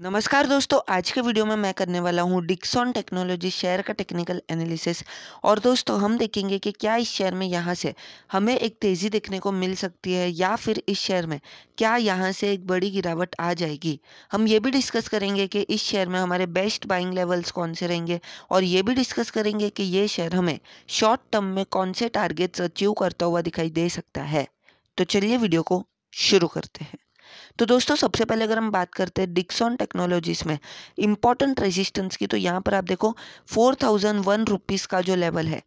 नमस्कार दोस्तों आज के वीडियो में मैं करने वाला हूं डिक्सॉन टेक्नोलॉजी शेयर का टेक्निकल एनालिसिस और दोस्तों हम देखेंगे कि क्या इस शेयर में यहां से हमें एक तेज़ी देखने को मिल सकती है या फिर इस शेयर में क्या यहां से एक बड़ी गिरावट आ जाएगी हम ये भी डिस्कस करेंगे कि इस शेयर में हमारे बेस्ट बाइंग लेवल्स कौन से रहेंगे और ये भी डिस्कस करेंगे कि ये शेयर हमें शॉर्ट टर्म में कौन से टारगेट्स अचीव करता हुआ दिखाई दे सकता है तो चलिए वीडियो को शुरू करते हैं तो दोस्तों सबसे पहले अगर हम बात करते हैं डिक्सॉन टेक्नोलॉजीज़ में इंपॉर्टेंट रेजिस्टेंस की तो यहाँ पर आप देखो फोर थाउजेंड वन रुपीज़ का जो लेवल है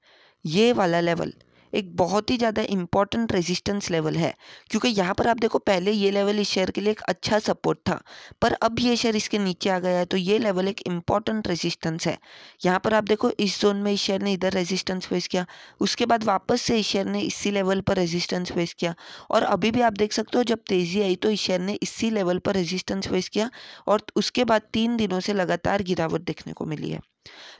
ये वाला लेवल एक बहुत ही ज़्यादा इंपॉर्टेंट रेजिस्टेंस लेवल है क्योंकि यहाँ पर आप देखो पहले ये लेवल इस शेयर के लिए एक अच्छा सपोर्ट था पर अब ये शेयर इसके नीचे आ गया है तो ये लेवल एक इंपॉर्टेंट रेजिस्टेंस है यहाँ पर आप देखो इस जोन में इस शेयर ने इधर रेजिस्टेंस फेस किया उसके बाद वापस से इस शेयर ने इसी लेवल पर रेजिस्टेंस फेस किया और अभी भी आप देख सकते हो जब तेज़ी आई तो इस शेयर ने इसी लेवल पर रेजिस्टेंस फेस किया और उसके बाद तीन दिनों से लगातार गिरावट देखने को मिली है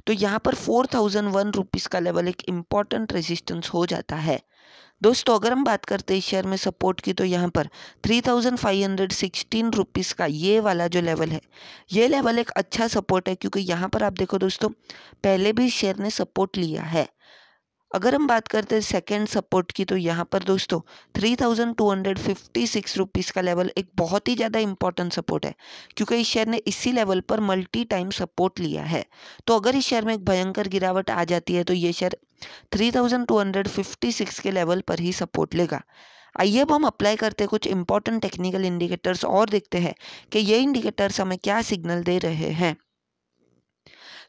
तो यहाँ पर फोर थाउजेंड वन रुपीज़ का लेवल एक इम्पॉर्टेंट रेजिस्टेंस हो जाता है दोस्तों अगर हम बात करते हैं शेयर में सपोर्ट की तो यहाँ पर three thousand five hundred sixteen rupees का ये वाला जो लेवल है ये लेवल एक अच्छा सपोर्ट है क्योंकि यहाँ पर आप देखो दोस्तों पहले भी शेयर ने सपोर्ट लिया है अगर हम बात करते हैं सेकेंड सपोर्ट की तो यहाँ पर दोस्तों three thousand two hundred fifty six rupees का लेवल एक बहुत ही ज़्यादा इंपॉर्टेंट सपोर्ट है क्योंकि इस शेयर ने इसी लेवल पर मल्टी टाइम सपोर्ट लिया है तो अगर इस शेयर में एक भयंकर गिरावट आ जाती है तो ये share three thousand two hundred fifty six के लेवल पर ही सपोर्ट लेगा आइए अब हम अप्लाई करते हैं कुछ इंपॉर्टेंट टेक्निकल इंडिकेटर्स और देखते हैं कि ये इंडिकेटर्स हमें क्या सिग्नल दे रहे हैं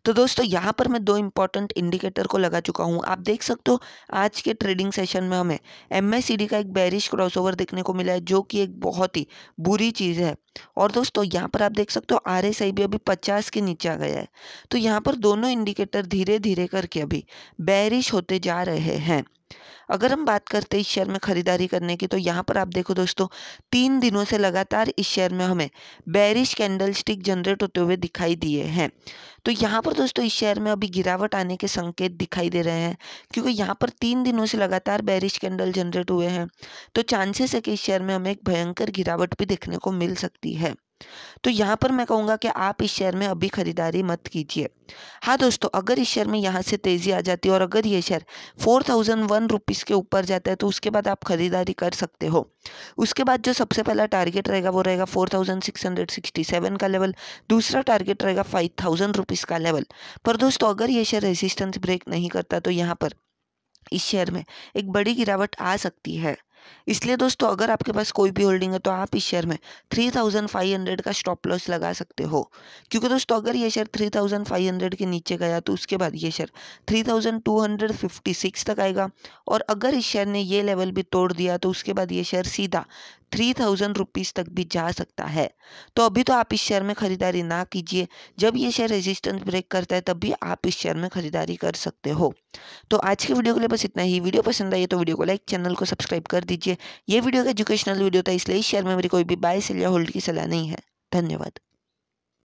तो दोस्तों यहाँ पर मैं दो इंपॉर्टेंट इंडिकेटर को लगा चुका हूँ आप देख सकते हो आज के ट्रेडिंग सेशन में हमें एम का एक बैरिश क्रॉसओवर देखने को मिला है जो कि एक बहुत ही बुरी चीज़ है और दोस्तों यहाँ पर आप देख सकते हो आर भी अभी पचास के नीचे आ गया है तो यहाँ पर दोनों इंडिकेटर धीरे धीरे करके अभी बैरिश होते जा रहे हैं अगर हम बात करते हैं इस शेयर में ख़रीदारी करने की तो यहाँ पर आप देखो दोस्तों तीन दिनों से लगातार इस शेयर में हमें बैरिश कैंडल स्टिक जनरेट होते हुए दिखाई दिए हैं तो यहाँ पर दोस्तों इस शेयर में अभी गिरावट आने के संकेत दिखाई दे रहे हैं क्योंकि यहाँ पर तीन दिनों से लगातार बैरिश कैंडल जनरेट हुए हैं तो चांसेस है कि इस शेयर में हमें एक भयंकर गिरावट भी देखने को मिल सकती है तो यहाँ पर मैं कहूँगा कि आप इस शेयर में अभी ख़रीदारी मत कीजिए हाँ दोस्तों अगर इस शेयर में यहाँ से तेज़ी आ जाती है और अगर ये share four thousand one rupees के ऊपर जाता है तो उसके बाद आप ख़रीदारी कर सकते हो उसके बाद जो सबसे पहला टारगेट रहेगा वो रहेगा four thousand six hundred sixty seven का लेवल दूसरा टारगेट रहेगा फाइव थाउजेंड रुपीज़ का लेवल पर दोस्तों अगर ये शेयर रेजिस्टेंस ब्रेक नहीं करता तो यहाँ पर इस शेयर में एक बड़ी गिरावट आ सकती है इसलिए दोस्तों अगर आपके पास कोई भी होल्डिंग है तो आप इस शेयर में 3500 का स्टॉप लॉस लगा सकते हो क्योंकि दोस्तों अगर ये शेयर 3500 के नीचे गया तो उसके बाद ये शेयर 3256 तक आएगा और अगर इस शेयर ने ये लेवल भी तोड़ दिया तो उसके बाद ये शेयर सीधा थ्री थाउजेंड रुपीज़ तक भी जा सकता है तो अभी तो आप इस शेयर में ख़रीदारी ना कीजिए जब ये शेयर रेजिस्टेंस ब्रेक करता है तब भी आप इस शेयर में ख़रीदारी कर सकते हो तो आज की वीडियो के लिए बस इतना ही वीडियो पसंद आई तो वीडियो को लाइक चैनल को सब्सक्राइब कर दीजिए ये वीडियो एजुकेशनल वीडियो था इसलिए इस शेयर में मेरी कोई भी बाय सेल या होल्ड की सलाह नहीं है धन्यवाद